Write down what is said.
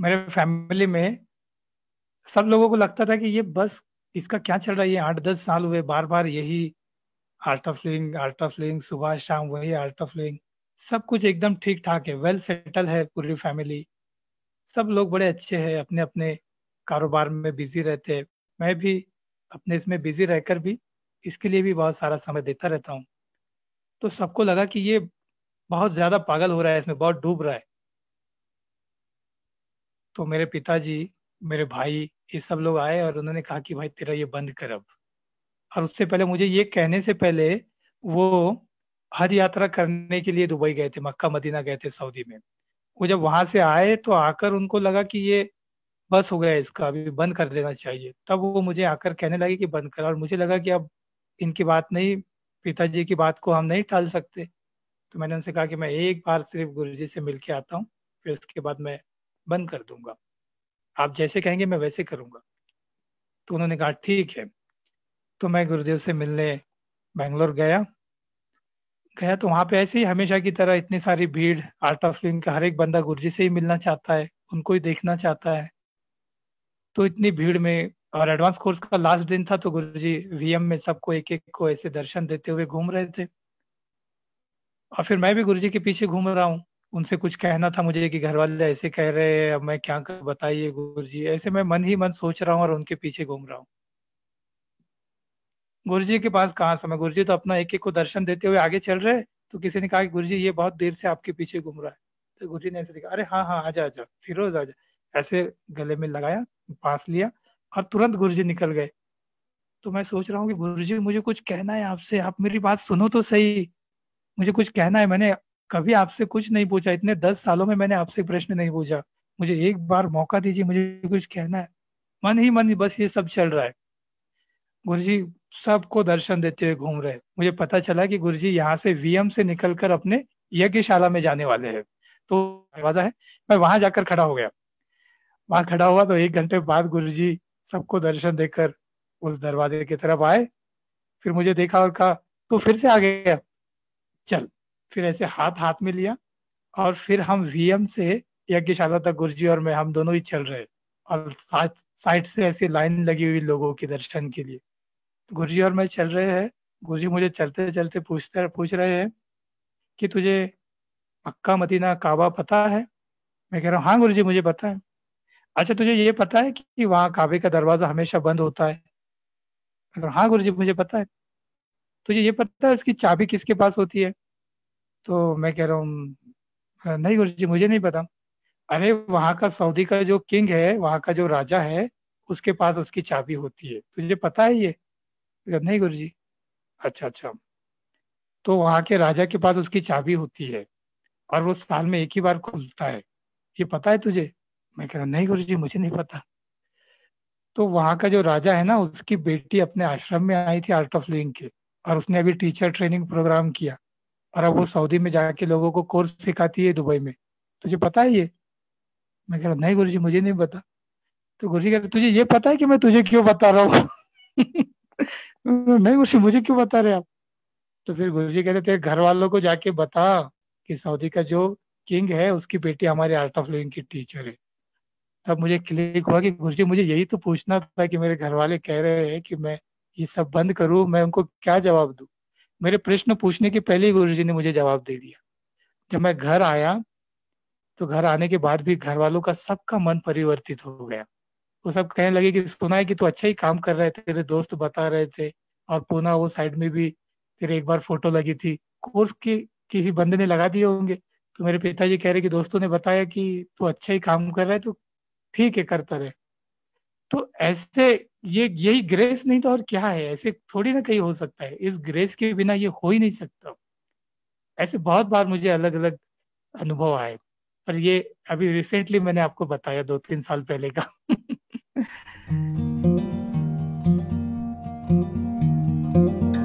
मेरे फैमिली में सब लोगों को लगता था कि ये बस इसका क्या चल रहा है ये आठ दस साल हुए बार बार यही Art of Living Art of Living सुबह शाम वही आर्ट ऑफ लिविंग सब कुछ एकदम ठीक ठाक है वेल सेटल है पूरी फैमिली सब लोग बड़े अच्छे हैं अपने अपने कारोबार में बिजी रहते हैं मैं भी अपने इसमें बिजी रहकर भी इसके लिए भी बहुत सारा समय देता रहता हूँ तो सबको लगा कि ये बहुत ज्यादा पागल हो रहा है इसमें बहुत डूब रहा है तो मेरे पिताजी मेरे भाई ये सब लोग आए और उन्होंने कहा कि भाई तेरा ये बंद कर अब और उससे पहले मुझे ये कहने से पहले वो हज यात्रा करने के लिए दुबई गए थे मक्का मदीना गए थे सऊदी में वो जब वहां से आए तो आकर उनको लगा कि ये बस हो गया इसका अभी बंद कर देना चाहिए तब वो मुझे आकर कहने लगे कि बंद कर और मुझे लगा कि अब इनकी बात नहीं पिताजी की बात को हम नहीं टाल सकते तो मैंने उनसे कहा कि मैं एक बार सिर्फ गुरु जी से मिल के आता हूँ फिर उसके बाद मैं बंद कर दूंगा आप जैसे कहेंगे मैं वैसे करूंगा तो उन्होंने कहा ठीक है तो मैं गुरुदेव से मिलने बेंगलोर गया गया तो वहां पे ऐसे ही हमेशा की तरह इतनी सारी भीड़ आर्ट ऑफ लिविंग का हर एक बंदा गुरु से ही मिलना चाहता है उनको ही देखना चाहता है तो इतनी भीड़ में और एडवांस कोर्स का लास्ट दिन था तो गुरु जी वीएम में सबको एक एक को ऐसे दर्शन देते हुए घूम रहे थे और फिर मैं भी गुरु जी के पीछे घूम रहा हूँ उनसे कुछ कहना था मुझे कि घर वाले ऐसे कह रहे हैं अब मैं क्या कर बताइए गुरु जी ऐसे मैं मन ही मन सोच रहा हूँ और उनके पीछे घूम रहा हूँ गुरु जी के पास कहाँ समय गुरु जी तो अपना एक एक को दर्शन देते हुए आगे चल रहे तो किसी ने कहा कि गुरु जी ये बहुत देर से आपके पीछे घूम रहा है तो गुरु जी ने ऐसे देखा अरे हाँ हाँ आजा आजा फिरोज आजा ऐसे गले में लगाया पास लिया और तुरंत गुरु जी निकल गए तो मैं सोच रहा हूँ कि गुरु जी मुझे कुछ कहना है आपसे आप मेरी बात सुनो तो सही मुझे कुछ कहना है मैंने कभी आपसे कुछ नहीं पूछा इतने दस सालों में मैंने आपसे प्रश्न नहीं पूछा मुझे एक बार मौका दीजिए मुझे कुछ कहना है मन ही मन ही बस ये सब चल रहा है गुरु जी सबको दर्शन देते हुए घूम रहे मुझे पता चला कि गुरु जी यहाँ से वीएम से निकलकर अपने यज्ञशाला में जाने वाले हैं तो दरवाजा है मैं वहां जाकर खड़ा हो गया वहां खड़ा हुआ तो एक घंटे बाद गुरु जी सबको दर्शन देकर उस दरवाजे की तरफ आए फिर मुझे देखा और कहा तो फिर से आ गया चल फिर ऐसे हाथ हाथ में लिया और फिर हम वीएम से यज्ञशाला तक गुरुजी और मैं हम दोनों ही चल रहे और साइड से ऐसी लाइन लगी हुई लोगों के दर्शन के लिए तो गुरुजी और मैं चल रहे हैं गुरुजी मुझे चलते चलते पूछते पूछ रहे हैं कि तुझे मक्का मदीना काबा पता है मैं कह रहा हूँ हाँ गुरु मुझे पता है अच्छा तुझे ये पता है कि वहाँ काबे का दरवाजा हमेशा बंद होता है हाँ हाँ जी मुझे पता है तुझे ये पता है उसकी चाबी किसके पास होती है तो मैं कह रहा हूँ नहीं गुरु जी मुझे नहीं पता अरे वहाँ का सऊदी का जो किंग है वहाँ का जो राजा है उसके पास उसकी चाबी होती है तुझे पता है ये तो नहीं गुरु जी अच्छा अच्छा तो वहाँ के राजा के पास उसकी चाबी होती है और वो साल में एक ही बार खुलता है ये पता है तुझे मैं कह रहा नहीं गुरु जी मुझे नहीं पता तो वहाँ का जो राजा है ना उसकी बेटी अपने आश्रम में आई थी आर्ट ऑफ लिविंग के और उसने अभी टीचर ट्रेनिंग प्रोग्राम किया और अब वो सऊदी में जाके लोगों को कोर्स सिखाती है दुबई में तुझे पता है ये मैं कह रहा नहीं गुरु जी मुझे नहीं पता तो गुरु जी कह रहे तुझे ये पता है कि मैं तुझे क्यों बता रहा हूँ नहीं गुरु जी मुझे क्यों बता रहे आप तो फिर गुरु जी कहते तेरे घर वालों को जाके बता कि सऊदी का जो किंग है उसकी बेटी हमारे आर्ट ऑफ लिविंग की टीचर है तब मुझे क्लिक हुआ कि गुरु जी मुझे यही तो पूछना था कि मेरे घर वाले कह रहे हैं कि मैं ये सब बंद करूं मैं उनको क्या जवाब दू मेरे प्रश्न पूछने के पहले ही गुरु जी ने मुझे जवाब दे दिया जब मैं घर आया तो घर आने के बाद भी घर वालों का सबका मन परिवर्तित हो गया वो सब कहने लगे कि सुना है कि तू अच्छा ही काम कर रहे थे तेरे दोस्त बता रहे थे और पुनः वो साइड में भी तेरे एक बार फोटो लगी थी कोर्स के किसी बंदे ने लगा दिए होंगे तो मेरे पिताजी कह रहे कि दोस्तों ने बताया कि तू अच्छा ही काम कर रहा है तो ठीक है करता रहे तो ऐसे ये यही ग्रेस नहीं तो और क्या है ऐसे थोड़ी ना कहीं हो सकता है इस ग्रेस के बिना ये हो ही नहीं सकता ऐसे बहुत बार मुझे अलग अलग अनुभव आए पर ये अभी रिसेंटली मैंने आपको बताया दो तीन साल पहले का